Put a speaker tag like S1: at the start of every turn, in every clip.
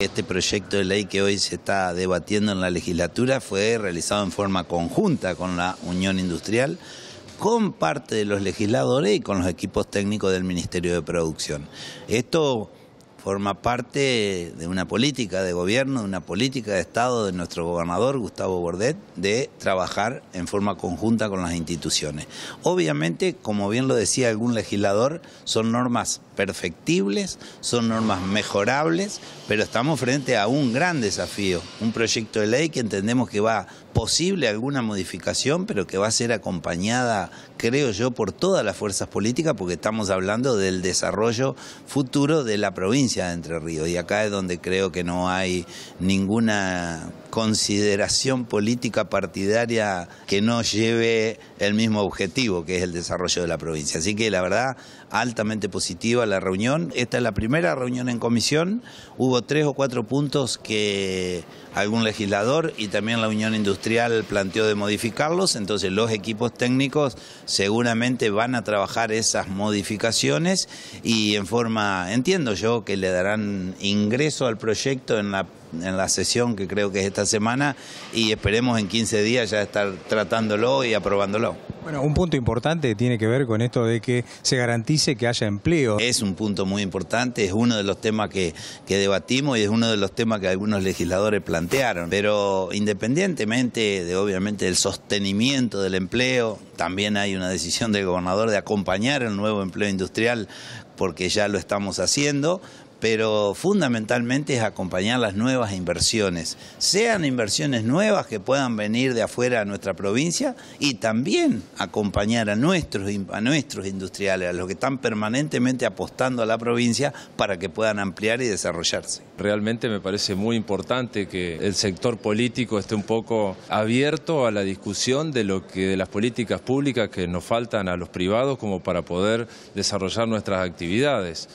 S1: Este proyecto de ley que hoy se está debatiendo en la legislatura fue realizado en forma conjunta con la Unión Industrial, con parte de los legisladores y con los equipos técnicos del Ministerio de Producción. Esto forma parte de una política de gobierno, de una política de Estado de nuestro gobernador Gustavo Bordet, de trabajar en forma conjunta con las instituciones. Obviamente, como bien lo decía algún legislador, son normas perfectibles, son normas mejorables, pero estamos frente a un gran desafío, un proyecto de ley que entendemos que va posible alguna modificación, pero que va a ser acompañada, creo yo, por todas las fuerzas políticas, porque estamos hablando del desarrollo futuro de la provincia entre Ríos y acá es donde creo que no hay ninguna consideración política partidaria que no lleve el mismo objetivo, que es el desarrollo de la provincia. Así que la verdad, altamente positiva la reunión. Esta es la primera reunión en comisión. Hubo tres o cuatro puntos que algún legislador y también la Unión Industrial planteó de modificarlos. Entonces los equipos técnicos seguramente van a trabajar esas modificaciones y en forma, entiendo yo, que le darán ingreso al proyecto en la en la sesión que creo que es esta semana y esperemos en 15 días ya estar tratándolo y aprobándolo. Bueno, un punto importante tiene que ver con esto de que se garantice que haya empleo. Es un punto muy importante, es uno de los temas que, que debatimos y es uno de los temas que algunos legisladores plantearon. Pero independientemente de obviamente del sostenimiento del empleo, también hay una decisión del gobernador de acompañar el nuevo empleo industrial porque ya lo estamos haciendo, pero fundamentalmente es acompañar las nuevas inversiones, sean inversiones nuevas que puedan venir de afuera a nuestra provincia y también acompañar a nuestros, a nuestros industriales, a los que
S2: están permanentemente apostando a la provincia
S1: para que puedan ampliar y desarrollarse.
S2: Realmente me parece muy importante que el sector político esté un poco abierto a la discusión de lo que de las políticas públicas que nos faltan a los privados como para poder desarrollar nuestras actividades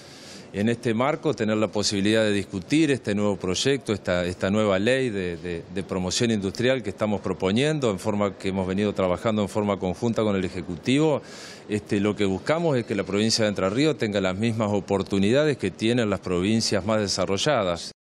S2: en este marco tener la posibilidad de discutir este nuevo proyecto, esta, nueva ley de, promoción industrial que estamos proponiendo, en forma que hemos venido trabajando en forma conjunta con el Ejecutivo. Este, lo que buscamos es que la provincia de Entre Ríos tenga las mismas oportunidades que tienen las provincias más desarrolladas.